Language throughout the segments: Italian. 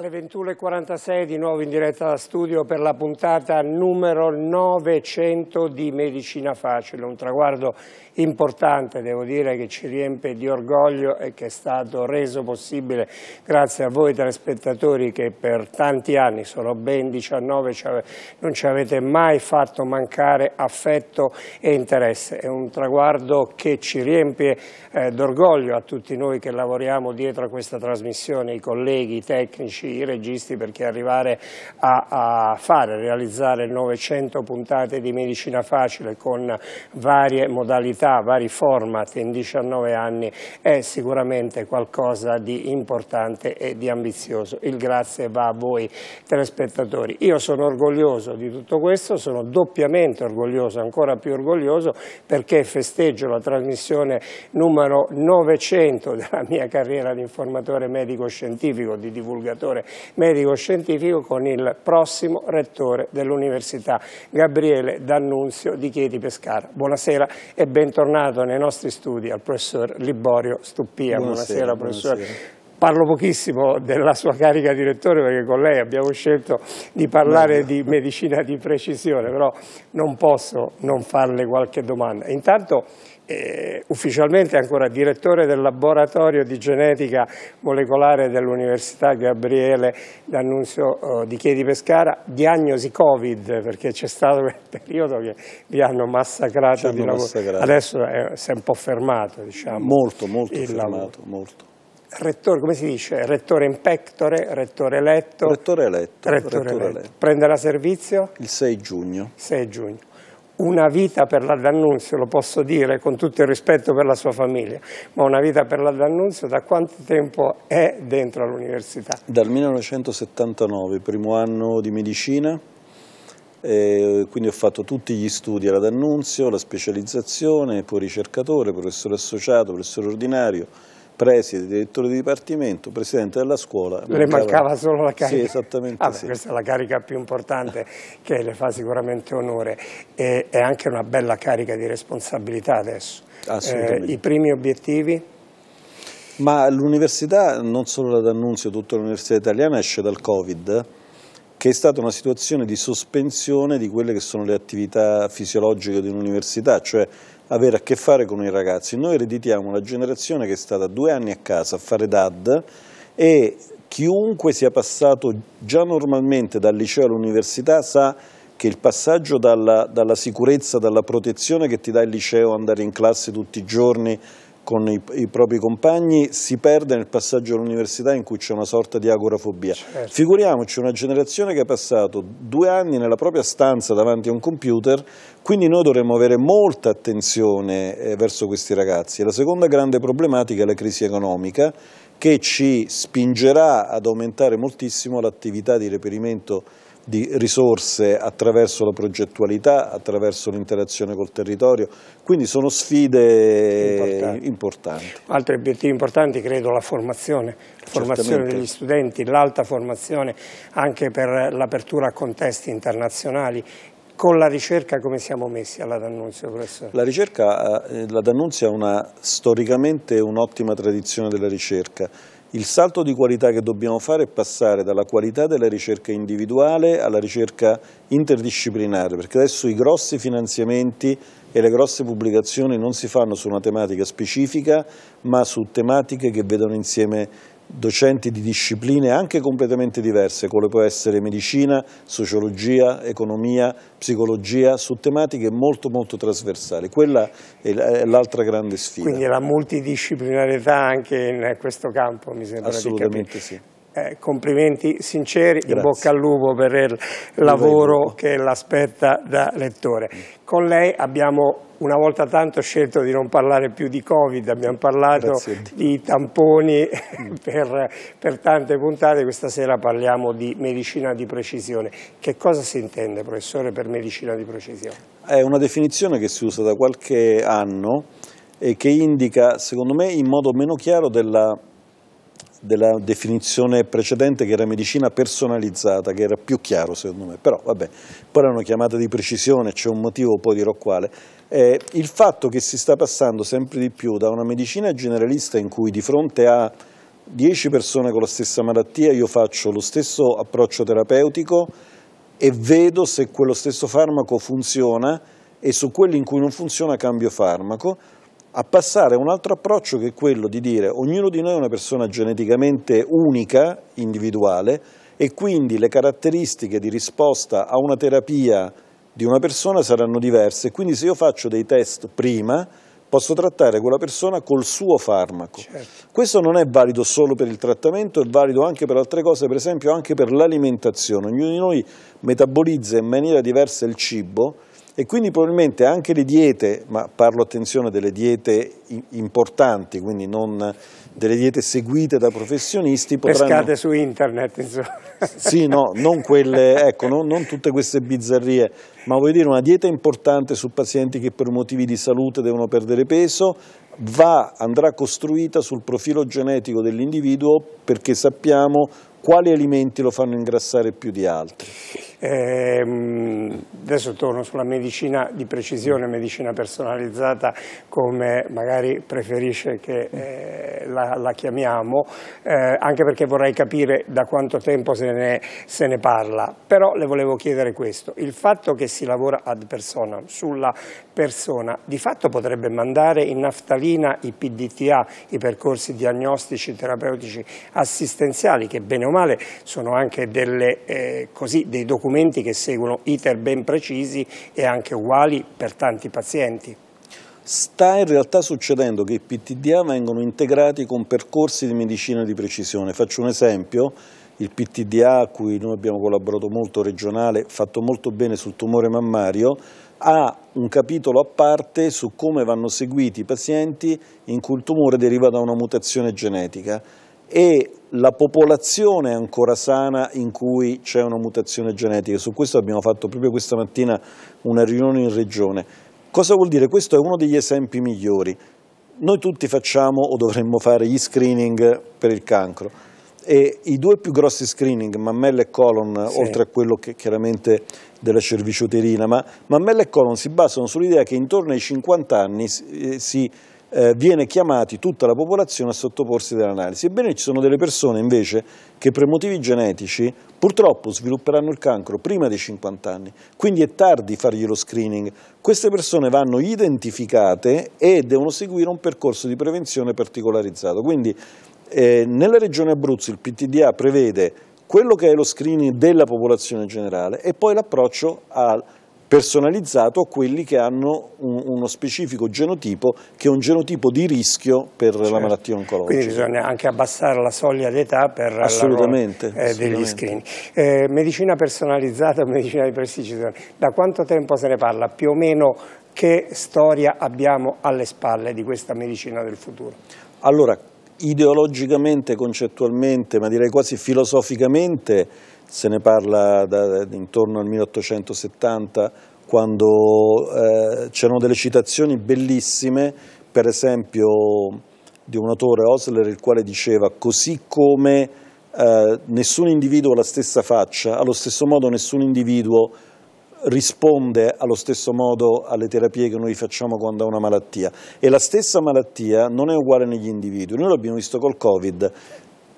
Alle 21.46 di nuovo in diretta da studio per la puntata numero 900 di Medicina Facile, un traguardo importante devo dire che ci riempie di orgoglio e che è stato reso possibile grazie a voi telespettatori che per tanti anni, sono ben 19, non ci avete mai fatto mancare affetto e interesse. È un traguardo che ci riempie eh, d'orgoglio a tutti noi che lavoriamo dietro a questa trasmissione, i colleghi, i tecnici, i registi perché arrivare a, a fare, a realizzare 900 puntate di Medicina Facile con varie modalità, vari format in 19 anni è sicuramente qualcosa di importante e di ambizioso. Il grazie va a voi telespettatori. Io sono orgoglioso di tutto questo, sono doppiamente orgoglioso, ancora più orgoglioso perché festeggio la trasmissione numero 900 della mia carriera di informatore medico-scientifico, di divulgatore superiore medico-scientifico con il prossimo rettore dell'Università, Gabriele D'Annunzio di Chieti Pescara. Buonasera e bentornato nei nostri studi al professor Liborio Stuppia. Buonasera, buonasera professore. Buonasera. Parlo pochissimo della sua carica di rettore perché con lei abbiamo scelto di parlare di medicina di precisione, però non posso non farle qualche domanda. Intanto eh, ufficialmente ancora direttore del laboratorio di genetica molecolare dell'Università Gabriele D'Annunzio eh, di Chiedi Pescara, diagnosi Covid, perché c'è stato quel periodo che vi hanno massacrato hanno di lavoro. Massacrato. Adesso è, si è un po' fermato, diciamo. Molto, molto fermato, lavoro. molto. Rettore, come si dice? Rettore in pectore, rettore eletto. Rettore eletto. Rettore rettore eletto. eletto. Prenderà servizio? Il 6 giugno. 6 giugno una vita per la D'Annunzio, lo posso dire con tutto il rispetto per la sua famiglia, ma una vita per la D'Annunzio da quanto tempo è dentro all'università? Dal 1979, primo anno di medicina, eh, quindi ho fatto tutti gli studi alla D'Annunzio, la specializzazione, poi ricercatore, professore associato, professore ordinario, preside, direttore di dipartimento, presidente della scuola. Le mancava, mancava solo la carica. Sì, esattamente ah, sì. Questa è la carica più importante che le fa sicuramente onore e è anche una bella carica di responsabilità adesso. Eh, I primi obiettivi? Ma l'università, non solo la D'Annunzio, tutta l'università italiana esce dal Covid, che è stata una situazione di sospensione di quelle che sono le attività fisiologiche di un'università, cioè avere a che fare con i ragazzi. Noi ereditiamo una generazione che è stata due anni a casa a fare DAD e chiunque sia passato già normalmente dal liceo all'università sa che il passaggio dalla, dalla, sicurezza, dalla protezione che ti dà il liceo, andare in classe tutti i giorni, con i, i, propri compagni si perde nel passaggio all'università in cui c'è una sorta di agorafobia. Certo. Figuriamoci una generazione che ha passato due anni nella propria stanza davanti a un computer, quindi noi dovremmo avere molta attenzione eh, verso questi ragazzi. La seconda grande problematica è la crisi economica che ci spingerà ad aumentare moltissimo l'attività di reperimento di risorse attraverso la progettualità, attraverso l'interazione col territorio, quindi sono sfide importanti. importanti. Altri obiettivi importanti credo la formazione, la formazione degli studenti, l'alta formazione anche per l'apertura a contesti internazionali con la ricerca come siamo messi alla D'Annunzio, professore? La ricerca, eh, la D'Annunzio ha storicamente un'ottima tradizione della ricerca il salto di qualità che dobbiamo fare è passare dalla qualità della ricerca individuale alla ricerca interdisciplinare, perché adesso i grossi finanziamenti e le grosse pubblicazioni non si fanno su una tematica specifica, ma su tematiche che vedono insieme docenti di discipline anche completamente diverse, come può essere medicina, sociologia, economia, psicologia, su tematiche molto molto trasversali. Quella è l'altra grande sfida. Quindi la multidisciplinarietà anche in questo campo mi sembra Assolutamente di capire. sì. Eh, complimenti sinceri, Grazie. in bocca al lupo per il lavoro che l'aspetta da lettore. Con lei abbiamo una volta tanto scelto di non parlare più di Covid, abbiamo parlato di tamponi mm. per, per, tante puntate, questa sera parliamo di medicina di precisione. Che cosa si intende, professore, per medicina di precisione? È una definizione che si usa da qualche anno e che indica, secondo me, in modo meno chiaro della della definizione precedente che era medicina personalizzata, che era più chiaro secondo me, però vabbè, poi era una chiamata di precisione, c'è un motivo, poi dirò quale. Eh, il fatto che si sta passando sempre di più da una medicina generalista in cui di fronte a 10 persone con la stessa malattia io faccio lo stesso approccio terapeutico e vedo se quello stesso farmaco funziona e su quelli in cui non funziona cambio farmaco, a passare a un altro approccio che è quello di dire ognuno di noi è una persona geneticamente unica, individuale, e quindi le caratteristiche di risposta a una terapia di una persona saranno diverse. Quindi se io faccio dei test prima, posso trattare quella persona col suo farmaco. Certo. Questo non è valido solo per il trattamento, è valido anche per altre cose, per esempio anche per l'alimentazione. Ognuno di noi metabolizza in maniera diversa il cibo e quindi probabilmente anche le diete, ma parlo attenzione delle diete importanti, quindi non delle diete seguite da professionisti. Potranno... Pescate su internet, insomma. Sì, no, non, quelle, ecco, non, non tutte queste bizzarrie, ma voglio dire una dieta importante su pazienti che per motivi di salute devono perdere peso, va, andrà costruita sul profilo genetico dell'individuo perché sappiamo quali alimenti lo fanno ingrassare più di altri. Ehm, adesso torno sulla medicina di precisione, medicina personalizzata come magari preferisce che eh, la, la, chiamiamo, eh, anche perché vorrei capire da quanto tempo se ne, se ne parla. Però le volevo chiedere questo, il fatto che si lavora ad persona, sulla persona, di fatto potrebbe mandare in naftalina i PDTA, i percorsi diagnostici, terapeutici, assistenziali, che bene o male sono anche delle, eh, così, dei documenti documenti che seguono iter ben precisi e anche uguali per tanti pazienti. Sta in realtà succedendo che i PTDA vengono integrati con percorsi di medicina di precisione. Faccio un esempio, il PTDA, a cui noi abbiamo collaborato molto regionale, fatto molto bene sul tumore mammario, ha un capitolo a parte su come vanno seguiti i pazienti in cui il tumore deriva da una mutazione genetica e la popolazione ancora sana in cui c'è una mutazione genetica. Su questo abbiamo fatto proprio questa mattina una riunione in regione. Cosa vuol dire? Questo è uno degli esempi migliori. Noi tutti facciamo o dovremmo fare gli screening per il cancro. E I due più grossi screening, mammella e colon, sì. oltre a quello che chiaramente della cervicioterina, ma mammella e colon si basano sull'idea che intorno ai 50 anni si, eh, si eh, viene chiamati tutta la popolazione a sottoporsi all'analisi. Ebbene ci sono delle persone invece che per motivi genetici purtroppo svilupperanno il cancro prima dei 50 anni, quindi è tardi fargli lo screening. Queste persone vanno identificate e devono seguire un percorso di prevenzione particolarizzato. Quindi eh, nella regione Abruzzo il PTDA prevede quello che è lo screening della popolazione generale e poi l'approccio al personalizzato a quelli che hanno un, uno specifico genotipo che è un genotipo di rischio per certo. la malattia oncologica. Quindi bisogna anche abbassare la soglia d'età per assolutamente, la, eh, degli screening. Eh, medicina personalizzata, medicina di precisione, da quanto tempo se ne parla? Più o meno che storia abbiamo alle spalle di questa medicina del futuro? Allora, ideologicamente, concettualmente, ma direi quasi filosoficamente, se ne parla da, intorno al 1870 quando eh, c'erano delle citazioni bellissime, per esempio di un autore Osler il quale diceva così come eh, nessun individuo ha la stessa faccia, allo stesso modo nessun individuo risponde allo stesso modo alle terapie che noi facciamo quando ha una malattia e la stessa malattia non è uguale negli individui, noi l'abbiamo visto col Covid,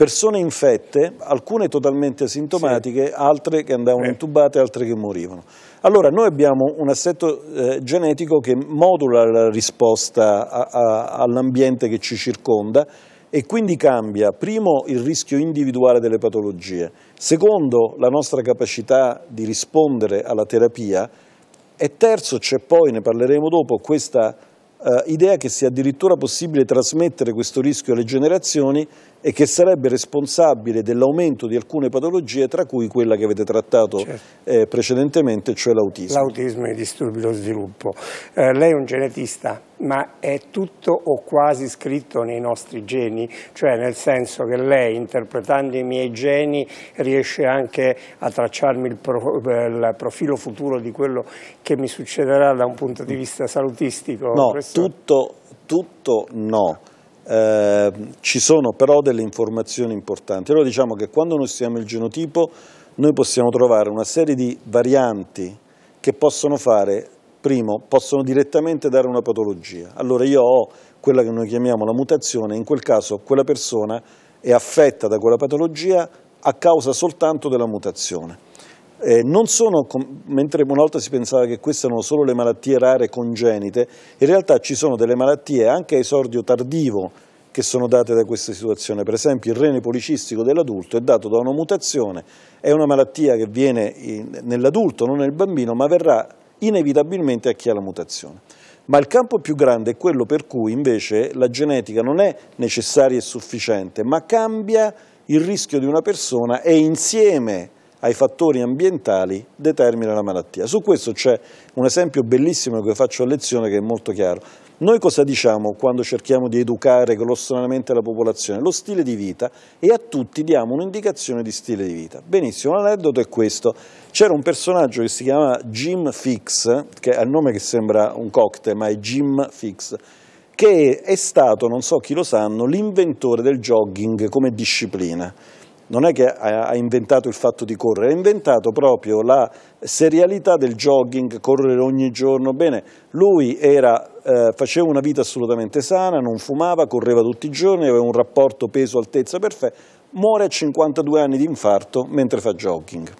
persone infette, alcune totalmente asintomatiche, sì. altre che andavano eh. intubate, altre che morivano. Allora noi abbiamo un assetto eh, genetico che modula la risposta all'ambiente che ci circonda e quindi cambia, primo, il rischio individuale delle patologie, secondo, la nostra capacità di rispondere alla terapia e terzo, c'è poi, ne parleremo dopo, questa eh, idea che sia addirittura possibile trasmettere questo rischio alle generazioni e che sarebbe responsabile dell'aumento di alcune patologie, tra cui quella che avete trattato certo. eh, precedentemente, cioè l'autismo. L'autismo e i disturbi dello sviluppo. Eh, lei è un genetista, ma è tutto o quasi scritto nei nostri geni, cioè nel senso che lei, interpretando i miei geni, riesce anche a tracciarmi il, pro, il profilo futuro di quello che mi succederà da un punto di vista salutistico? No, tutto, tutto no Ehm, ci sono però delle informazioni importanti. Allora diciamo che quando noi stiamo il genotipo noi possiamo trovare una serie di varianti che possono fare, primo, possono direttamente dare una patologia. Allora io ho quella che noi chiamiamo la mutazione, in quel caso quella persona è affetta da quella patologia a causa soltanto della mutazione. Eh, sono, mentre una volta si pensava che queste erano solo le malattie rare congenite, in realtà ci sono delle malattie anche a esordio tardivo che sono date da questa situazione. Per esempio il rene policistico dell'adulto è dato da una mutazione, è una malattia che viene nell'adulto, non nel bambino, ma verrà inevitabilmente a chi ha la mutazione. Ma il campo più grande è quello per cui invece la genetica non è necessaria e sufficiente, ma cambia il rischio di una persona e insieme ai fattori ambientali determina la malattia. Su questo c'è un esempio bellissimo che faccio a lezione che è molto chiaro. Noi cosa diciamo quando cerchiamo di educare grossolanamente la popolazione? Lo stile di vita e a tutti diamo un'indicazione di stile di vita. Benissimo, l'aneddoto è questo. C'era un personaggio che si chiamava Jim Fix, che ha il nome che sembra un cocktail, ma è Jim Fix, che è stato, non so chi lo sanno, l'inventore del jogging come disciplina non è che ha inventato il fatto di correre, ha inventato proprio la serialità del jogging, correre ogni giorno. Bene, lui era, eh, faceva una vita assolutamente sana, non fumava, correva tutti i giorni, aveva un rapporto peso-altezza perfetto, muore a 52 anni di infarto mentre fa jogging.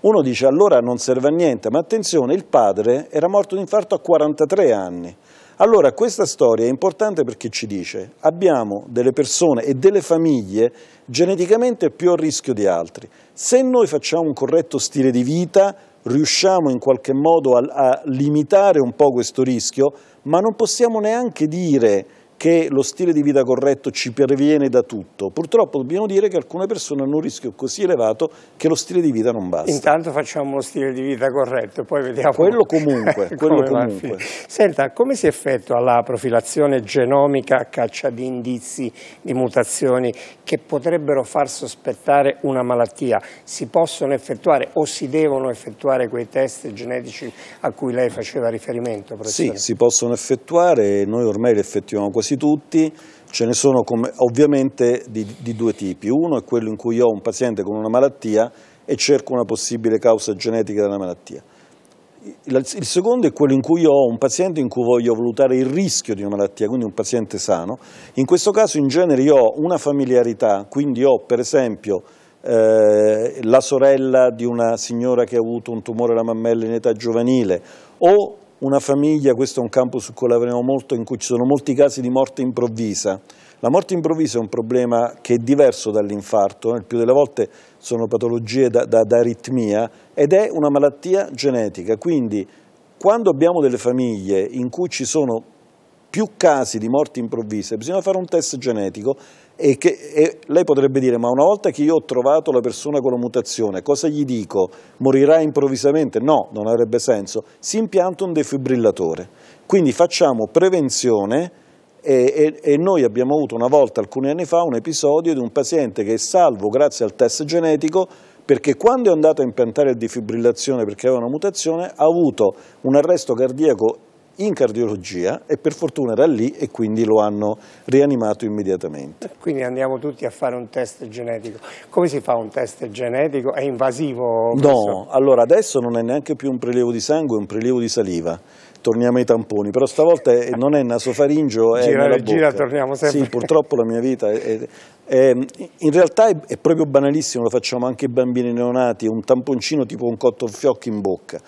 Uno dice allora non serve a niente, ma attenzione, il padre era morto di infarto a 43 anni. Allora questa storia è importante perché ci dice abbiamo delle persone e delle famiglie geneticamente più a rischio di altri. Se noi facciamo un corretto stile di vita riusciamo in qualche modo a, a limitare un po' questo rischio, ma non possiamo neanche dire che lo stile di vita corretto ci perviene da tutto. Purtroppo dobbiamo dire che alcune persone hanno un rischio così elevato che lo stile di vita non basta. Intanto facciamo lo stile di vita corretto, poi vediamo. Quello comunque. quello comunque. Senta, come si effettua la profilazione genomica a caccia di indizi di mutazioni che potrebbero far sospettare una malattia? Si possono effettuare o si devono effettuare quei test genetici a cui lei faceva riferimento? Professore? Sì, si possono effettuare, noi ormai li effettuiamo quasi quasi tutti, ce ne sono come, ovviamente di, di due tipi. Uno è quello in cui ho un paziente con una malattia e cerco una possibile causa genetica della malattia. Il secondo è quello in cui ho un paziente in cui voglio valutare il rischio di una malattia, quindi un paziente sano. In questo caso in genere io ho una familiarità, quindi ho per esempio eh, la sorella di una signora che ha avuto un tumore alla mammella in età giovanile o una famiglia, questo è un campo su cui lavoriamo molto, in cui ci sono molti casi di morte improvvisa. La morte improvvisa è un problema che è diverso dall'infarto, eh. il più delle volte sono patologie da, da, da aritmia ed è una malattia genetica, quindi quando abbiamo delle famiglie in cui ci sono più casi di morte improvvisa bisogna fare un test genetico e, che, e, lei potrebbe dire, ma una volta che io ho trovato la persona con la mutazione, cosa gli dico? Morirà improvvisamente? No, non avrebbe senso. Si impianta un defibrillatore. Quindi facciamo prevenzione e, e, e noi abbiamo avuto una volta, alcuni anni fa, un episodio di un paziente che è salvo grazie al test genetico perché quando è andato a impiantare il defibrillazione perché aveva una mutazione ha avuto un arresto cardiaco in cardiologia e per fortuna era lì e quindi lo hanno rianimato immediatamente. Quindi andiamo tutti a fare un test genetico. Come si fa un test genetico? È invasivo? Professor? No, allora adesso non è neanche più un prelievo di sangue, è un prelievo di saliva torniamo ai tamponi, però stavolta non è nasofaringio, è gira, nella gira, torniamo sempre. Sì, purtroppo la mia vita è, è, in realtà è, è, proprio banalissimo, lo facciamo anche ai bambini neonati, un tamponcino tipo un cotto fiocchi in bocca.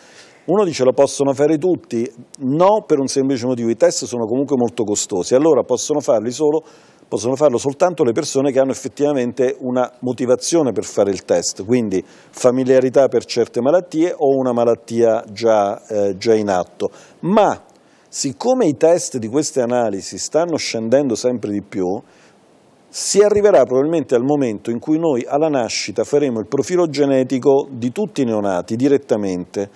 Uno dice lo possono fare tutti, no per un semplice motivo, i test sono comunque molto costosi, allora possono, solo, possono farlo soltanto le persone che hanno effettivamente una motivazione per fare il test, quindi familiarità per certe malattie o una malattia già, eh, già in atto. Ma siccome i test di queste analisi stanno scendendo sempre di più, si arriverà probabilmente al momento in cui noi alla nascita faremo il profilo genetico di tutti i neonati direttamente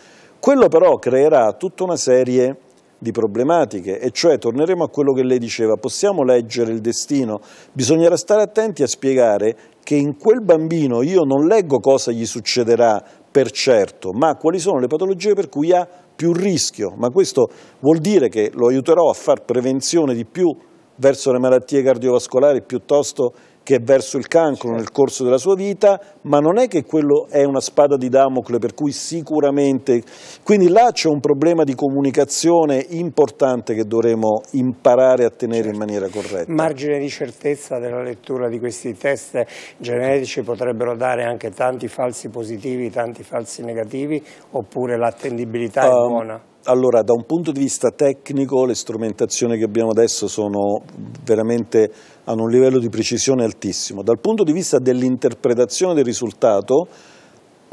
quello però creerà tutta una serie di problematiche, e cioè torneremo a quello che lei diceva, possiamo leggere il destino, bisognerà stare attenti a spiegare che in quel bambino io non leggo cosa gli succederà per certo, ma quali sono le patologie per cui ha più rischio, ma questo vuol dire che lo aiuterò a fare prevenzione di più verso le malattie cardiovascolari piuttosto che che è verso il cancro certo. nel corso della sua vita, ma non è che quello è una spada di Damocle, per cui sicuramente... Quindi là c'è un problema di comunicazione importante che dovremo imparare a tenere certo. in maniera corretta. Margine di certezza della lettura di questi test genetici potrebbero dare anche tanti falsi positivi, tanti falsi negativi, oppure l'attendibilità um, è buona? Allora, da un punto di vista tecnico, le strumentazioni che abbiamo adesso sono veramente hanno un livello di precisione altissimo. Dal punto di vista dell'interpretazione del risultato,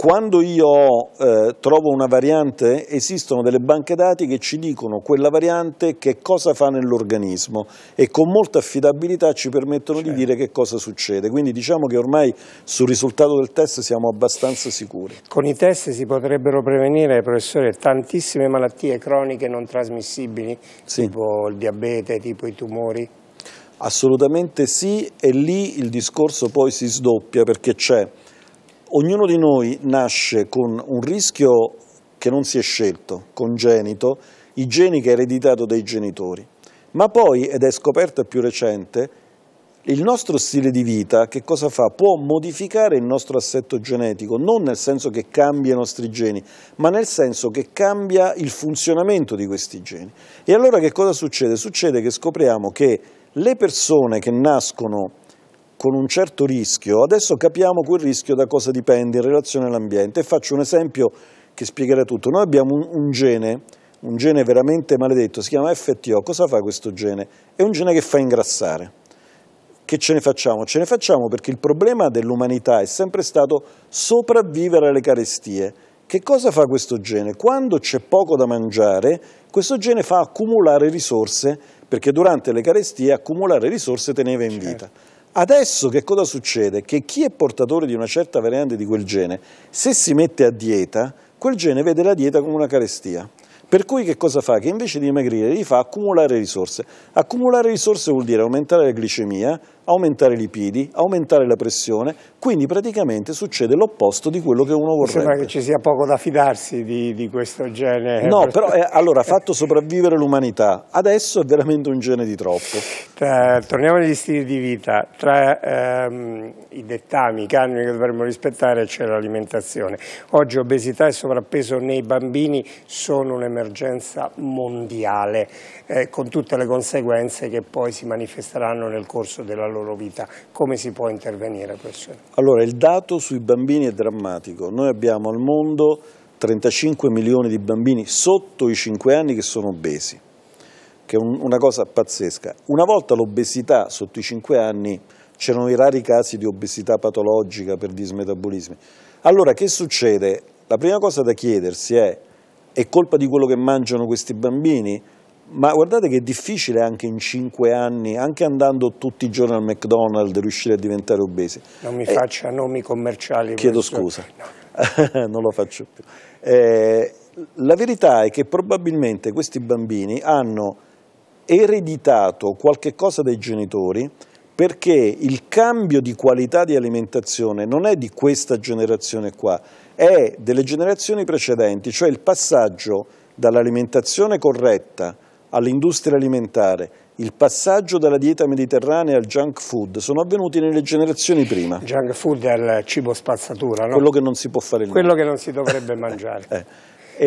quando io eh, trovo una variante esistono delle banche dati che ci dicono quella variante che cosa fa nell'organismo e con molta affidabilità ci permettono certo. di dire che cosa succede. Quindi diciamo che ormai sul risultato del test siamo abbastanza sicuri. Con i test si potrebbero prevenire, professore, tantissime malattie croniche non trasmissibili, sì. tipo il diabete, tipo i tumori? Assolutamente sì e lì il discorso poi si sdoppia perché c'è Ognuno di noi nasce con un rischio che non si è scelto, congenito, i geni che è ereditato dai genitori. Ma poi, ed è scoperta più recente, il nostro stile di vita che cosa fa? Può modificare il nostro assetto genetico, non nel senso che cambia i nostri geni, ma nel senso che cambia il funzionamento di questi geni. E allora che cosa succede? Succede che scopriamo che le persone che nascono con un certo rischio, adesso capiamo quel rischio da cosa dipende in relazione all'ambiente. faccio un esempio che spiegherà tutto. Noi abbiamo un, un gene, un gene veramente maledetto, si chiama FTO. Cosa fa questo gene? È un gene che fa ingrassare. Che ce ne facciamo? Ce ne facciamo perché il problema dell'umanità è sempre stato sopravvivere alle carestie. Che cosa fa questo gene? Quando c'è poco da mangiare, questo gene fa accumulare risorse, perché durante le carestie accumulare risorse teneva in vita. Certo. Adesso che cosa succede? Che chi è portatore di una certa variante di quel gene, se si mette a dieta, quel gene vede la dieta come una carestia. Per cui che cosa fa? Che invece di dimagrire gli fa accumulare risorse. Accumulare risorse vuol dire aumentare la glicemia, aumentare i lipidi, aumentare la pressione, quindi praticamente succede l'opposto di quello che uno vorrebbe. Mi sembra che ci sia poco da fidarsi di, di questo gene. No, però eh, allora ha fatto sopravvivere l'umanità, adesso è veramente un gene di troppo. Tra, eh, torniamo agli stili di vita, tra ehm, i dettami, i canoni che dovremmo rispettare c'è l'alimentazione. Oggi obesità e sovrappeso nei bambini sono un'emergenza mondiale, eh, con tutte le conseguenze che poi si manifesteranno nel corso della loro loro vita, come si può intervenire a questo? Allora il dato sui bambini è drammatico, noi abbiamo al mondo 35 milioni di bambini sotto i 5 anni che sono obesi, che è un, una cosa pazzesca. Una volta l'obesità sotto i 5 anni c'erano i rari casi di obesità patologica per dismetabolismi. Allora che succede? La prima cosa da chiedersi è è colpa di quello che mangiano questi bambini? Ma guardate che è difficile anche in cinque anni, anche andando tutti i giorni al McDonald's, riuscire a diventare obesi. Non mi eh, faccia nomi commerciali. Chiedo questo. scusa, no. non lo faccio più. Eh, la verità è che probabilmente questi bambini hanno ereditato qualche cosa dai genitori perché il cambio di qualità di alimentazione non è di questa generazione qua, è delle generazioni precedenti, cioè il passaggio dall'alimentazione corretta all'industria alimentare, il passaggio dalla dieta mediterranea al junk food sono avvenuti nelle generazioni prima. Junk food è il cibo spazzatura, no? Quello che non si può fare Quello che non si dovrebbe mangiare. eh,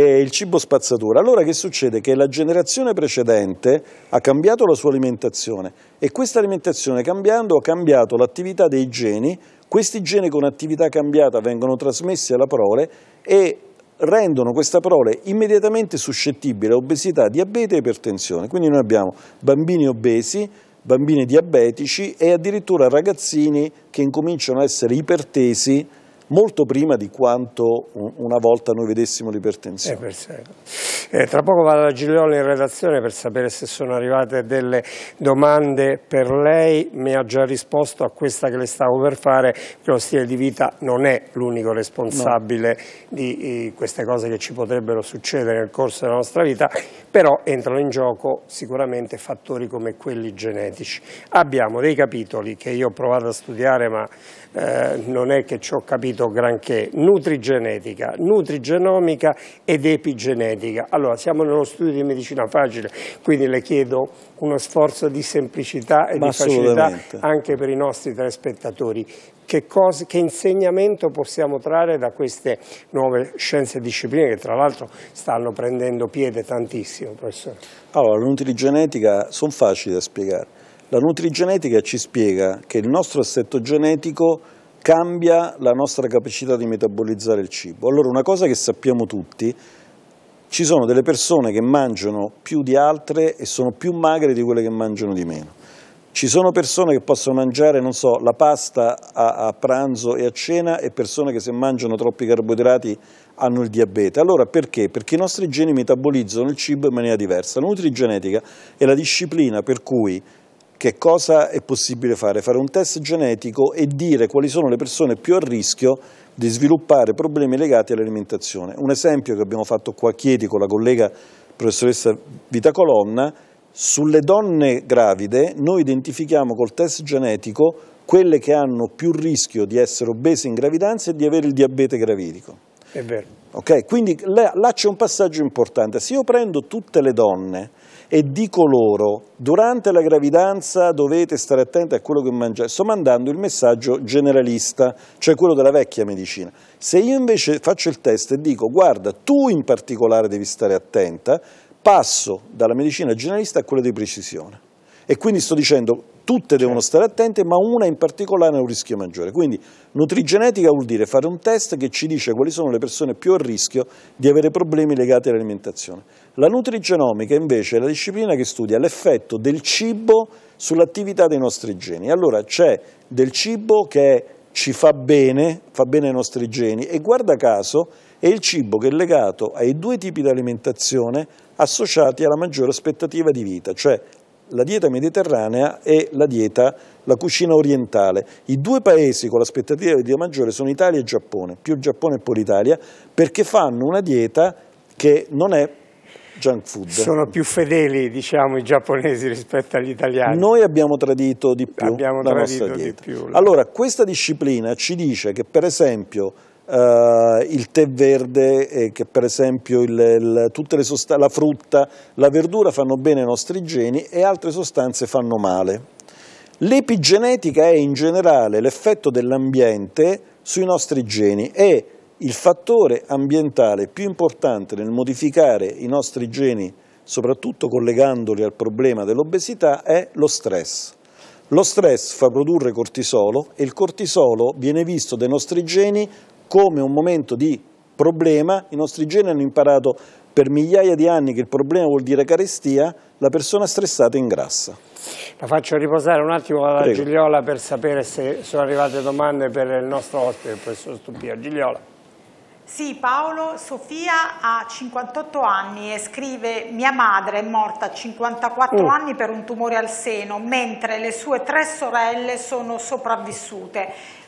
eh. il cibo spazzatura. Allora che succede? Che la generazione precedente ha cambiato la sua alimentazione e questa alimentazione cambiando ha cambiato l'attività dei geni, questi geni con attività cambiata vengono trasmessi alla prole e rendono questa parola immediatamente suscettibile a obesità, diabete e ipertensione. Quindi noi abbiamo bambini obesi, bambini diabetici e addirittura ragazzini che incominciano a essere ipertesi molto prima di quanto una volta noi vedessimo l'ipertensione. Eh, eh, tra poco vado da Giglioli in redazione per sapere se sono arrivate delle domande per lei, mi ha già risposto a questa che le stavo per fare, che lo stile di vita non è l'unico responsabile no. di eh, queste cose che ci potrebbero succedere nel corso della nostra vita, però entrano in gioco sicuramente fattori come quelli genetici. Abbiamo dei capitoli che io ho provato a studiare ma eh, non è che ci ho capito capito granché, nutrigenetica, nutrigenomica ed epigenetica. Allora, siamo nello studio di medicina facile, quindi le chiedo uno sforzo di semplicità e di facilità anche per i nostri telespettatori. Che, cosa, che, insegnamento possiamo trarre da queste nuove scienze e discipline che tra l'altro stanno prendendo piede tantissimo, professore? Allora, la nutrigenetica sono facili da spiegare. La nutrigenetica ci spiega che il nostro assetto genetico cambia la nostra capacità di metabolizzare il cibo. Allora una cosa che sappiamo tutti, ci sono delle persone che mangiano più di altre e sono più magre di quelle che mangiano di meno. Ci sono persone che possono mangiare, non so, la pasta a, a pranzo e a cena e persone che se mangiano troppi carboidrati hanno il diabete. Allora perché? Perché i nostri geni metabolizzano il cibo in maniera diversa. La nutrigenetica è la disciplina per cui che cosa è possibile fare? Fare un test genetico e dire quali sono le persone più a rischio di sviluppare problemi legati all'alimentazione. Un esempio che abbiamo fatto qua a Chieti con la collega professoressa Vita Colonna, sulle donne gravide noi identifichiamo col test genetico quelle che hanno più rischio di essere obese in gravidanza e di avere il diabete gravidico. È vero. Okay? Quindi là, là c'è un passaggio importante. Se io prendo tutte le donne e dico loro, durante la gravidanza dovete stare attenti a quello che mangiate, sto mandando il messaggio generalista, cioè quello della vecchia medicina. Se io invece faccio il test e dico, guarda, tu in particolare devi stare attenta, passo dalla medicina generalista a quella di precisione. E quindi sto dicendo, tutte devono certo. stare attente, ma una in particolare ha un rischio maggiore. Quindi nutrigenetica vuol dire fare un test che ci dice quali sono le persone più a rischio di avere problemi legati all'alimentazione. La nutrigenomica invece è la disciplina che studia l'effetto del cibo sull'attività dei nostri geni. Allora c'è del cibo che ci fa bene, fa bene ai nostri geni e guarda caso è il cibo che è legato ai due tipi di alimentazione associati alla maggiore aspettativa di vita, cioè la dieta mediterranea e la dieta, la cucina orientale. I due paesi con l'aspettativa di dieta maggiore sono Italia e Giappone, più Giappone e poi l'Italia, perché fanno una dieta che non è junk food. Sono più fedeli, diciamo, i giapponesi rispetto agli italiani. Noi abbiamo tradito di più abbiamo la nostra dieta. Più, allora, questa disciplina ci dice che, per esempio, eh, il tè verde, eh, che per esempio il, il, tutte le la frutta, la verdura fanno bene ai nostri geni e altre sostanze fanno male. L'epigenetica è in generale l'effetto dell'ambiente sui nostri geni e il fattore ambientale più importante nel modificare i nostri geni, soprattutto collegandoli al problema dell'obesità, è lo stress. Lo stress fa produrre cortisolo e il cortisolo viene visto dai nostri geni come un momento di problema, i nostri geni hanno imparato per migliaia di anni che il problema vuol dire carestia, la persona stressata ingrassa. La faccio riposare un attimo alla Prego. Gigliola per sapere se sono arrivate domande per il nostro ospite, il professor Stupia. Gigliola. Sì, Paolo, Sofia ha 58 anni e scrive mia madre è morta a 54 mm. anni per un tumore al seno, mentre le sue tre sorelle sono sopravvissute.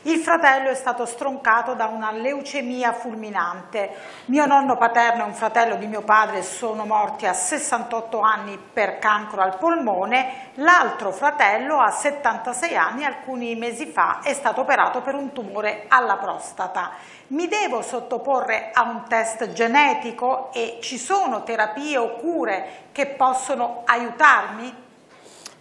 Il fratello è stato stroncato da una leucemia fulminante. Mio nonno paterno e un fratello di mio padre sono morti a 68 anni per cancro al polmone, l'altro fratello a 76 anni alcuni mesi fa è stato operato per un tumore alla prostata. Mi devo sottoporre a un test genetico e ci sono terapie o cure che possono aiutarmi?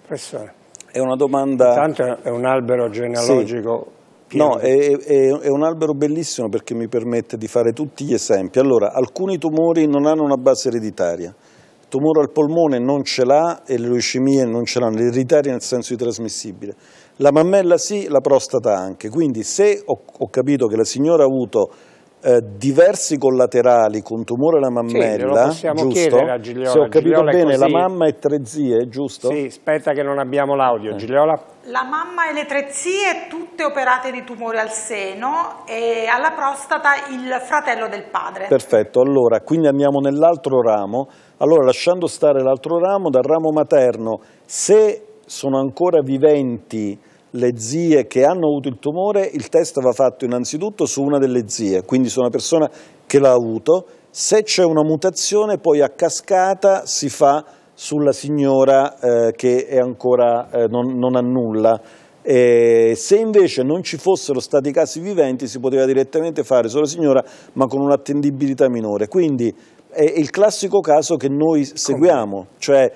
Professore, è una domanda... Intanto è un albero genealogico sì Pieno. No, è, è, è, un albero bellissimo perché mi permette di fare tutti gli esempi. Allora, alcuni tumori non hanno una base ereditaria. Il tumore al polmone non ce l'ha e le leucemie non ce l'hanno, l'ereditaria nel senso di trasmissibile. La mammella sì, la prostata anche. Quindi se ho, ho capito che la signora ha avuto eh, diversi collaterali con tumore alla mammella, sì, giusto? A Gigliola. Se ho capito Gigliola bene, la mamma e tre zie, giusto? Sì, aspetta che non abbiamo l'audio, eh. Gigliola. La mamma e le tre zie, tutte operate di tumore al seno e alla prostata il fratello del padre. Perfetto, allora, quindi andiamo nell'altro ramo. Allora, lasciando stare l'altro ramo, dal ramo materno, se sono ancora viventi le zie che hanno avuto il tumore, il test va fatto innanzitutto su una delle zie, quindi su una persona che l'ha avuto. Se c'è una mutazione, poi a cascata si fa sulla signora eh, che ancora eh, non, non, ha nulla. E se invece non ci fossero stati casi viventi, si poteva direttamente fare sulla signora, ma con un'attendibilità minore. Quindi è il classico caso che noi seguiamo, cioè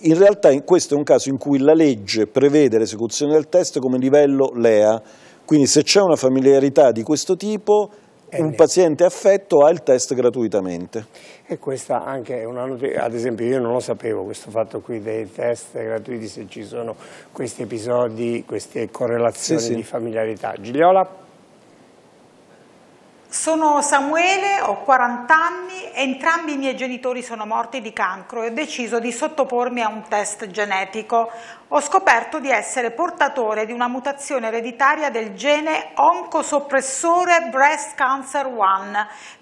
in realtà questo è un caso in cui la legge prevede l'esecuzione del test come livello LEA, quindi se c'è una familiarità di questo tipo eh, un paziente affetto ha il test gratuitamente. E questa anche è una notizia, ad esempio io non lo sapevo questo fatto qui dei test gratuiti se ci sono questi episodi, queste correlazioni sì, sì. di familiarità. Gigliola? Sono Samuele, ho 40 anni, entrambi i miei genitori sono morti di cancro e ho deciso di sottopormi a un test genetico. Ho scoperto di essere portatore di una mutazione ereditaria del gene oncosoppressore Breast Cancer 1.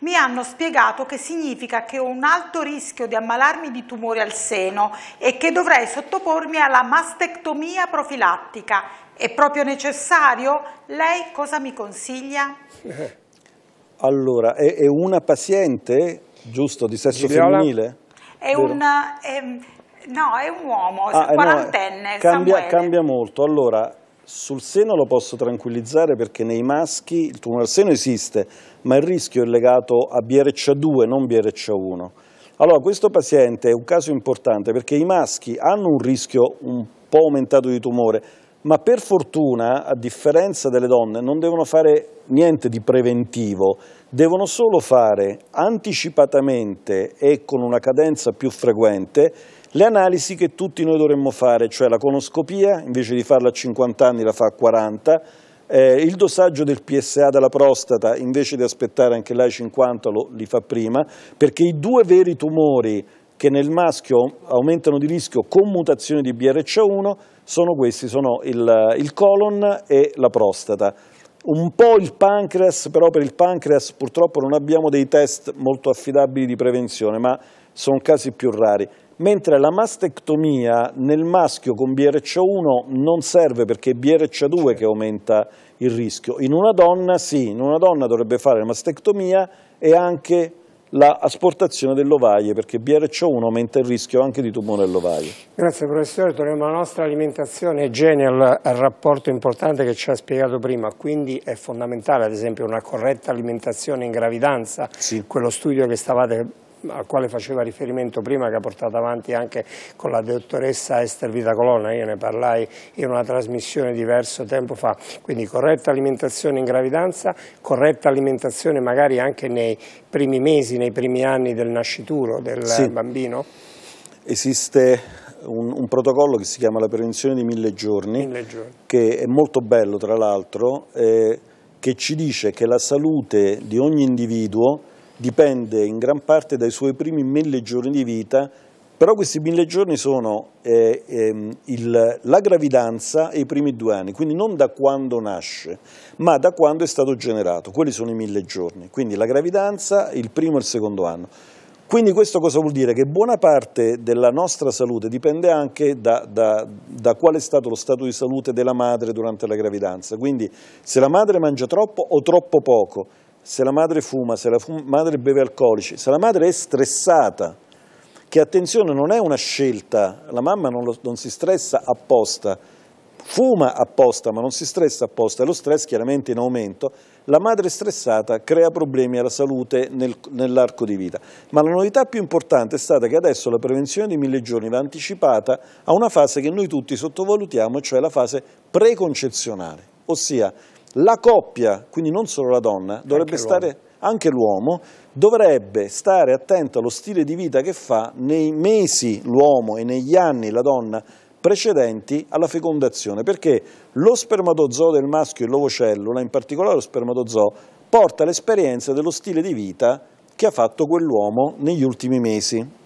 Mi hanno spiegato che significa che ho un alto rischio di ammalarmi di tumore al seno e che dovrei sottopormi alla mastectomia profilattica. È proprio necessario? Lei cosa mi consiglia? Allora, è, è una paziente, giusto, di sesso Gigliola? femminile? È una... Ehm, no, è un uomo, ah, quarantenne, no, cambia, cambia molto. Allora, sul seno lo posso tranquillizzare perché nei maschi il tumore al seno esiste, ma il rischio è legato a BRCA2, non BRCA1. Allora, questo paziente è un caso importante perché i maschi hanno un rischio un po' aumentato di tumore, ma per fortuna, a differenza delle donne, non devono fare niente di preventivo, devono solo fare anticipatamente e con una cadenza più frequente le analisi che tutti noi dovremmo fare, cioè la conoscopia, invece di farla a 50 anni la fa a 40, eh, il dosaggio del PSA dalla prostata, invece di aspettare anche l'AI 50, lo, li fa prima, perché i due veri tumori che nel maschio aumentano di rischio con mutazione di BRCA1 sono questi, sono il, il colon e la prostata. Un po' il pancreas, però per il pancreas purtroppo non abbiamo dei test molto affidabili di prevenzione, ma sono casi più rari mentre la mastectomia nel maschio con BRCA1 non serve perché è BRCA2 che aumenta il rischio. In una donna sì, in una donna dovrebbe fare la mastectomia e anche la asportazione dell'ovaie, perché BRCO1 aumenta il rischio anche di tumore all'ovaie. Grazie professore, torniamo alla nostra alimentazione, e igiene, al, al rapporto importante che ci ha spiegato prima, quindi è fondamentale ad esempio una corretta alimentazione in gravidanza, sì. quello studio che stavate al quale faceva riferimento prima, che ha portato avanti anche con la dottoressa Esther Vitacolonna, io ne parlai in una trasmissione diverso tempo fa, quindi corretta alimentazione in gravidanza, corretta alimentazione magari anche nei primi mesi, nei primi anni del nascituro del sì. bambino? Esiste un, un, protocollo che si chiama la prevenzione di mille giorni, mille giorni. che è molto bello tra l'altro, eh, che ci dice che la salute di ogni individuo dipende in gran parte dai suoi primi mille giorni di vita, però questi mille giorni sono eh, eh, il, la gravidanza e i primi due anni, quindi non da quando nasce, ma da quando è stato generato, quelli sono i mille giorni, quindi la gravidanza, il primo e il secondo anno. Quindi questo cosa vuol dire? Che buona parte della nostra salute dipende anche da, da, da, qual è stato lo stato di salute della madre durante la gravidanza. Quindi se la madre mangia troppo o troppo poco, se la madre fuma, se la fuma, madre beve alcolici, se la madre è stressata, che attenzione non è una scelta, la mamma non, lo, non si stressa apposta, fuma apposta ma non si stressa apposta e lo stress chiaramente in aumento, la madre stressata crea problemi alla salute nel, nell'arco di vita. Ma la novità più importante è stata che adesso la prevenzione di mille giorni va anticipata a una fase che noi tutti sottovalutiamo, cioè la fase preconcezionale, ossia la coppia, quindi non solo la donna, dovrebbe anche stare anche l'uomo dovrebbe stare attento allo stile di vita che fa nei mesi l'uomo e negli anni la donna precedenti alla fecondazione, perché lo spermatozoo del maschio e l'ovocellula, in particolare lo spermatozoo, porta l'esperienza dello stile di vita che ha fatto quell'uomo negli ultimi mesi.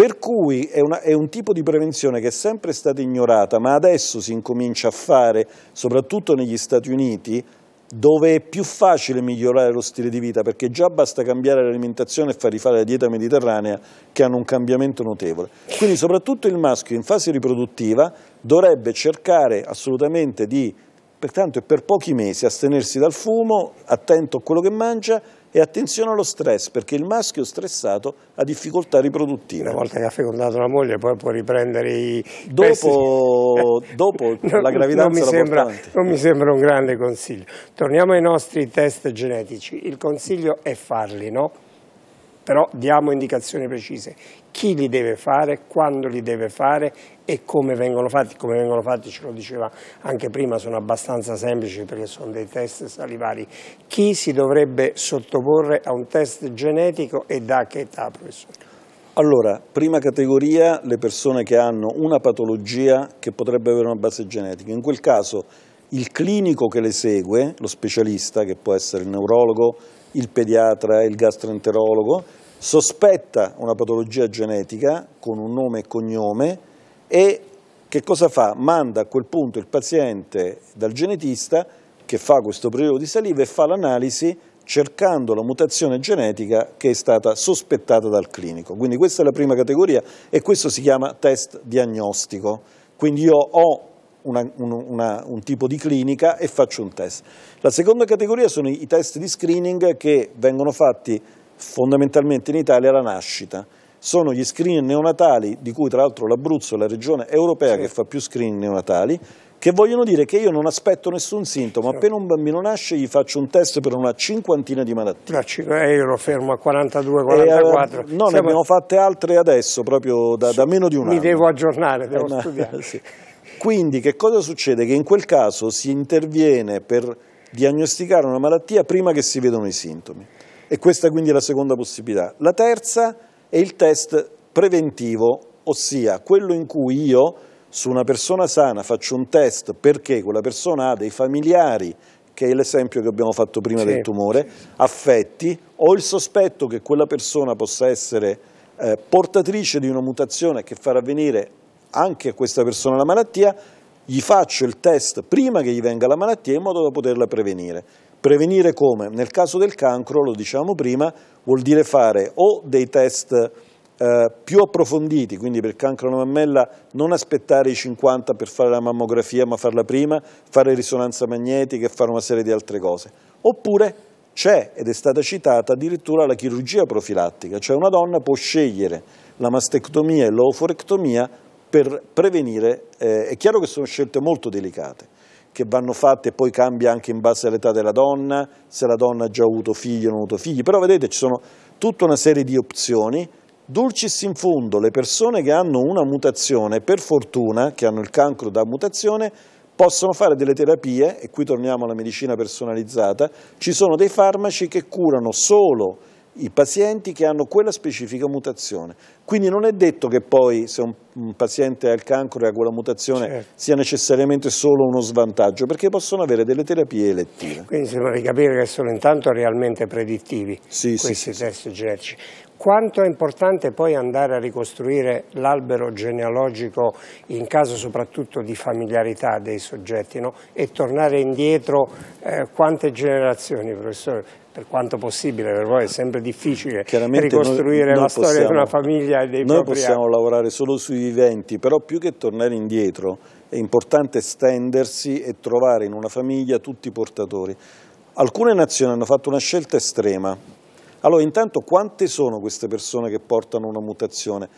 Per cui è, una, è, un tipo di prevenzione che è sempre stata ignorata, ma adesso si incomincia a fare, soprattutto negli Stati Uniti, dove è più facile migliorare lo stile di vita, perché già basta cambiare l'alimentazione e far rifare la dieta mediterranea, che hanno un cambiamento notevole. Quindi soprattutto il maschio in fase riproduttiva dovrebbe cercare assolutamente di, pertanto per pochi mesi, astenersi dal fumo, attento a quello che mangia, e attenzione allo stress, perché il maschio stressato ha difficoltà riproduttive. Una volta che ha fecondato la moglie, poi può riprendere i. Dopo, dopo non, la gravidanza. Non mi, sembra, non mi sembra un grande consiglio. Torniamo ai nostri test genetici. Il consiglio è farli, no? però diamo indicazioni precise. Chi li deve fare, quando li deve fare e come vengono fatti. Come vengono fatti ce lo diceva anche prima, sono abbastanza semplici perché sono dei test salivari. Chi si dovrebbe sottoporre a un test genetico e da che età, professore? Allora, prima categoria le persone che hanno una patologia che potrebbe avere una base genetica. In quel caso il clinico che le segue, lo specialista, che può essere il neurologo, il pediatra, il gastroenterologo, sospetta una patologia genetica con un nome e cognome e che cosa fa? Manda a quel punto il paziente dal genetista che fa questo prelievo di saliva e fa l'analisi cercando la mutazione genetica che è stata sospettata dal clinico. Quindi questa è la prima categoria e questo si chiama test diagnostico. Quindi io ho una, una, un tipo di clinica e faccio un test. La seconda categoria sono i test di screening che vengono fatti fondamentalmente in Italia la nascita. Sono gli screening neonatali, di cui tra l'altro l'Abruzzo è la regione europea sì. che fa più screening neonatali, che vogliono dire che io non aspetto nessun sintomo, sì. appena un bambino nasce gli faccio un test per una cinquantina di malattie. E eh, io lo fermo a 42, 44. Eh, no, Siamo... ne abbiamo fatte altre adesso, proprio da, sì. da meno di un Mi anno. Mi devo aggiornare, eh, devo eh, studiare. Sì. Quindi che cosa succede? Che in quel caso si interviene per diagnosticare una malattia prima che si vedano i sintomi. E questa quindi è la seconda possibilità. La terza è il test preventivo, ossia quello in cui io su una persona sana faccio un test perché quella persona ha dei familiari, che è l'esempio che abbiamo fatto prima sì. del tumore, affetti, ho il sospetto che quella persona possa essere eh, portatrice di una mutazione che farà venire anche a questa persona la malattia, gli faccio il test prima che gli venga la malattia in modo da poterla prevenire. Prevenire come? Nel caso del cancro, lo diciamo prima, vuol dire fare o dei test eh, più approfonditi, quindi per il cancro alla mammella non aspettare i 50 per fare la mammografia ma farla prima, fare risonanza magnetica e fare una serie di altre cose. Oppure c'è, ed è stata citata, addirittura la chirurgia profilattica, cioè una donna può scegliere la mastectomia e l'oforectomia per prevenire, eh, è chiaro che sono scelte molto delicate, che vanno fatte e poi cambia anche in base all'età della donna, se la donna ha già avuto figli o non ha avuto figli, però vedete ci sono tutta una serie di opzioni. Dulcis in fondo, le persone che hanno una mutazione, per fortuna, che hanno il cancro da mutazione, possono fare delle terapie, e qui torniamo alla medicina personalizzata, ci sono dei farmaci che curano solo i pazienti che hanno quella specifica mutazione. Quindi non è detto che poi se un, un paziente ha il cancro e ha quella mutazione certo. sia necessariamente solo uno svantaggio, perché possono avere delle terapie elettive. Quindi sembra di capire che sono intanto realmente predittivi sì, questi sì, test sì. genetici. Quanto è importante poi andare a ricostruire l'albero genealogico in caso soprattutto di familiarità dei soggetti no? e tornare indietro eh, quante generazioni, professore? per quanto possibile, per poi è sempre difficile ricostruire noi, noi la storia di una famiglia e dei noi propri Noi possiamo anni. lavorare solo sui viventi, però più che tornare indietro è importante stendersi e trovare in una famiglia tutti i portatori. Alcune nazioni hanno fatto una scelta estrema. Allora, intanto quante sono queste persone che portano una mutazione?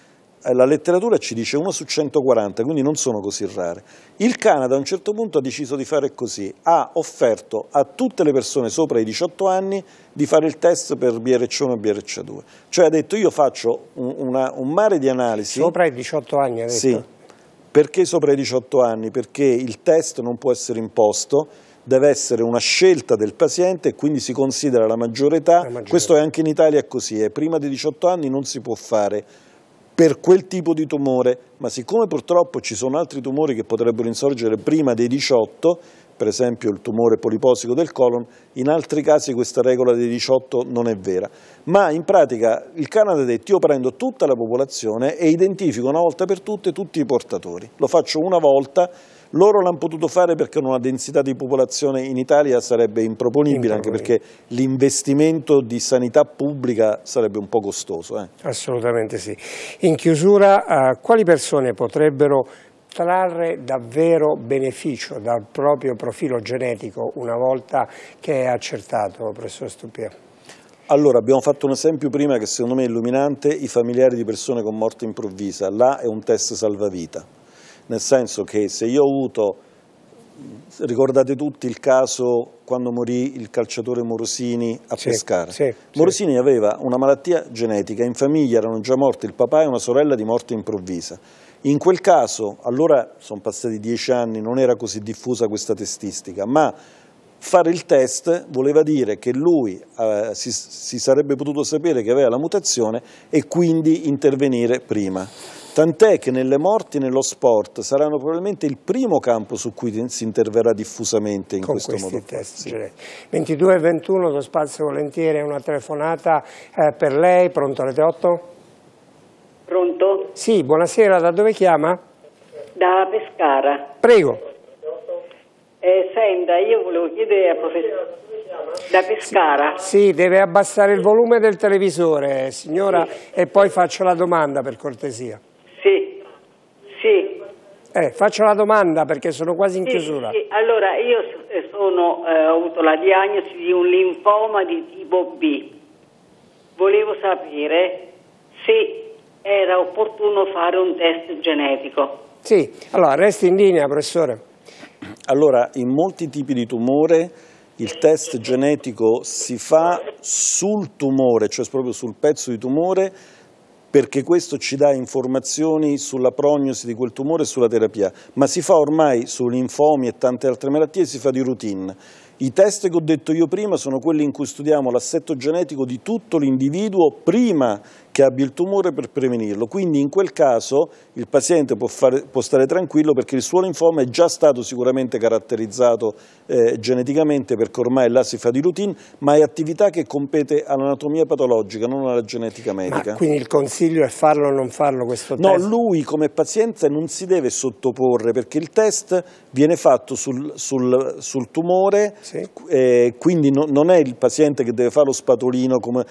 Eh, la letteratura ci dice uno su 140, quindi non sono così rare. Il Canada a un certo punto ha deciso di fare così, ha offerto a tutte le persone sopra i 18 anni di fare il test per BRC1 e BRC2. Cioè ha detto io faccio un, una, un mare di analisi... Sopra i 18 anni ha detto? Sì. Perché sopra i 18 anni? Perché il test non può essere imposto, deve essere una scelta del paziente e quindi si considera la maggiore età. La maggiore. Questo è anche in Italia così, è eh. prima di 18 anni non si può fare per quel tipo di tumore, ma siccome purtroppo ci sono altri tumori che potrebbero insorgere prima dei 18, per esempio il tumore poliposico del colon, in altri casi questa regola dei 18 non è vera. Ma in pratica il Canada ha detto io prendo tutta la popolazione e identifico una volta per tutte tutti i portatori. Lo faccio una volta loro l'hanno potuto fare perché una densità di popolazione in Italia sarebbe improponibile, improponibile. anche perché l'investimento di sanità pubblica sarebbe un po' costoso. Eh. Assolutamente sì. In chiusura, eh, quali persone potrebbero trarre davvero beneficio dal proprio profilo genetico una volta che è accertato, professor Stupia? Allora, abbiamo fatto un esempio prima che secondo me è illuminante, i familiari di persone con morte improvvisa. Là è un test salvavita nel senso che se io ho avuto, ricordate tutti il caso quando morì il calciatore Morosini a sì, Pescara. Sì, Morosini sì. aveva una malattia genetica, in famiglia erano già morti il papà e una sorella di morte improvvisa. In quel caso, allora sono passati dieci anni, non era così diffusa questa testistica, ma fare il test voleva dire che lui eh, si, si sarebbe potuto sapere che aveva la mutazione e quindi intervenire prima. Tant'è che nelle morti nello sport saranno probabilmente il primo campo su cui si interverrà diffusamente in Con questo modo. Test, sì. 22 e 21, lo spazio volentieri, una telefonata eh, per lei, pronto alle 8? Pronto? Sì, buonasera, da dove chiama? Da Pescara. Prego. Eh, senta, io volevo chiedere a professore... Da Pescara? Sì, sì, deve abbassare il volume del televisore, signora, sì. e poi faccio la domanda per cortesia. Eh, faccio la domanda perché sono quasi in sì, chiusura. Sì. Allora, io eh, sono, eh, ho avuto la diagnosi di un linfoma di tipo B. Volevo sapere se era opportuno fare un test genetico. Sì, allora resti in linea, professore. Allora, in molti tipi di tumore il test genetico si fa sul tumore, cioè proprio sul pezzo di tumore, perché questo ci dà informazioni sulla prognosi di quel tumore e sulla terapia, ma si fa ormai su linfomi e tante altre malattie, si fa di routine. I test che ho detto io prima sono quelli in cui studiamo l'assetto genetico di tutto l'individuo prima che abbia il tumore per prevenirlo. Quindi in quel caso il paziente può, fare, può stare tranquillo perché il suo linfoma è già stato sicuramente caratterizzato eh, geneticamente perché ormai là si fa di routine, ma è attività che compete all'anatomia patologica, non alla genetica medica. Ma quindi il consiglio è farlo o non farlo questo no, test? No, lui come paziente non si deve sottoporre perché il test viene fatto sul, sul, sul tumore, sì. eh, quindi no, non è il paziente che deve fare lo spatolino come,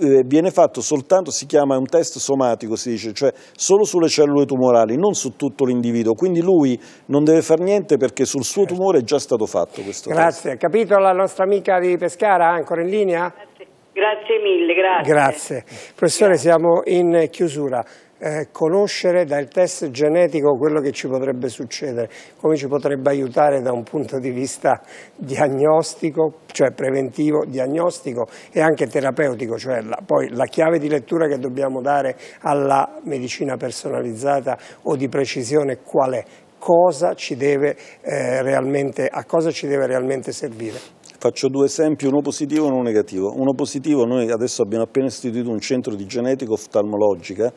eh, viene fatto soltanto, si chiama un test somatico, si dice, cioè solo sulle cellule tumorali, non su tutto l'individuo, quindi lui non deve fare niente perché sul suo certo. tumore è già stato fatto questo Grazie, test. capito la nostra amica di Pescara, ancora in linea? Grazie, grazie mille, grazie. Grazie. Professore, grazie. siamo in chiusura eh, conoscere dal test genetico quello che ci potrebbe succedere, come ci potrebbe aiutare da un punto di vista diagnostico, cioè preventivo, diagnostico e anche terapeutico, cioè la, poi la chiave di lettura che dobbiamo dare alla medicina personalizzata o di precisione qual è, cosa deve, eh, realmente, a cosa ci deve realmente servire. Faccio due esempi, uno positivo e uno negativo. Uno positivo, noi adesso abbiamo appena istituito un centro di genetica oftalmologica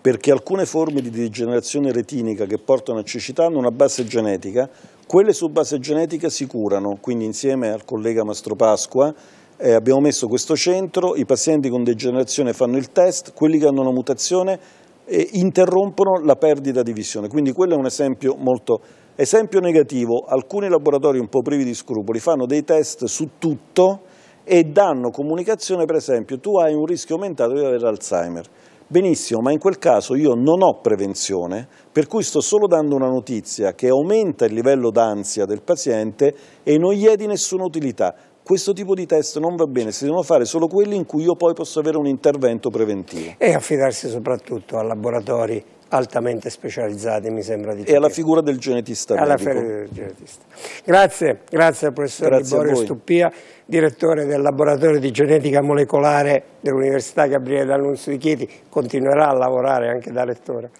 perché alcune forme di degenerazione retinica che portano a cecità hanno una base genetica, quelle su base genetica si curano, quindi insieme al collega Mastro Pasqua eh, abbiamo messo questo centro, i pazienti con degenerazione fanno il test, quelli che hanno una mutazione eh, interrompono la perdita di visione, quindi quello è un esempio molto... Esempio negativo, alcuni laboratori un po' privi di scrupoli fanno dei test su tutto e danno comunicazione, per esempio, tu hai un rischio aumentato di avere Alzheimer. Benissimo, ma in quel caso io non ho prevenzione, per cui sto solo dando una notizia che aumenta il livello d'ansia del paziente e non gli è di nessuna utilità. Questo tipo di test non va bene, si devono fare solo quelli in cui io poi posso avere un intervento preventivo. E affidarsi soprattutto a laboratori altamente specializzati, mi sembra di dire. E alla figura del genetista. Alla figura del genetista. Grazie, grazie al professor grazie Borio Stuppia, direttore del laboratorio di genetica molecolare dell'Università Gabriele D'Annunzio di Chieti, continuerà a lavorare anche da lettore.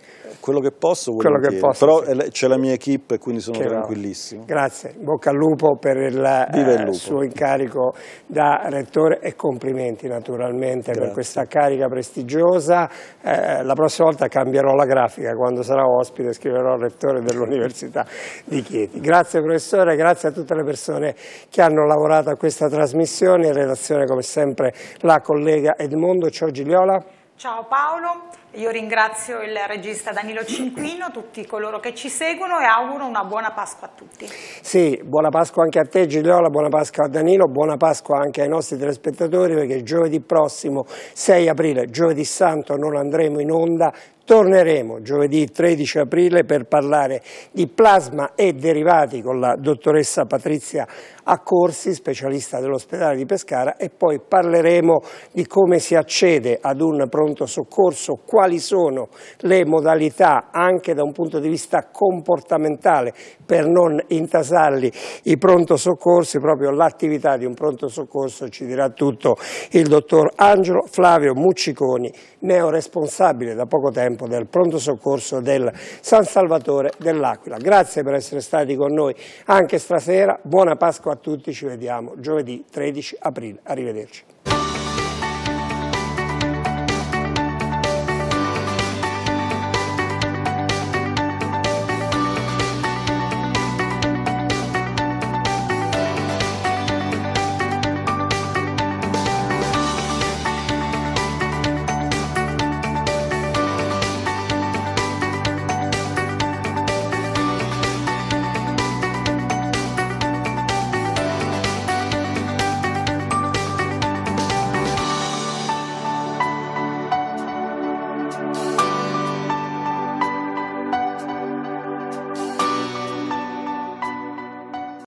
Quello che posso, Quello che posso però sì. c'è la mia equip e quindi sono che tranquillissimo. No. Grazie, bocca al lupo per il, eh, lupo. suo incarico da rettore e complimenti naturalmente Grazie. per questa carica prestigiosa. Eh, la prossima volta cambierò la grafica, quando sarà ospite scriverò al rettore dell'Università di Chieti. Grazie professore, grazie a tutte le persone che hanno lavorato a questa trasmissione, in relazione come sempre la collega Edmondo Ciogigliola. Ciao Paolo, io ringrazio il regista Danilo Cinquino, tutti coloro che ci seguono e auguro una buona Pasqua a tutti. Sì, buona Pasqua anche a te Gigliola, buona Pasqua a Danilo, buona Pasqua anche ai nostri telespettatori perché giovedì prossimo 6 aprile, giovedì santo, non andremo in onda Torneremo giovedì 13 aprile per parlare di plasma e derivati con la dottoressa Patrizia Accorsi, specialista dell'ospedale di Pescara, e poi parleremo di come si accede ad un pronto soccorso, quali sono le modalità anche da un punto di vista comportamentale per non intasarli i pronto soccorsi, proprio l'attività di un pronto soccorso ci dirà tutto il dottor Angelo Flavio Mucciconi, neo responsabile da poco tempo campo del pronto soccorso del San Salvatore dell'Aquila. Grazie per essere stati con noi anche stasera, buona Pasqua a tutti, ci vediamo giovedì 13 aprile, arrivederci.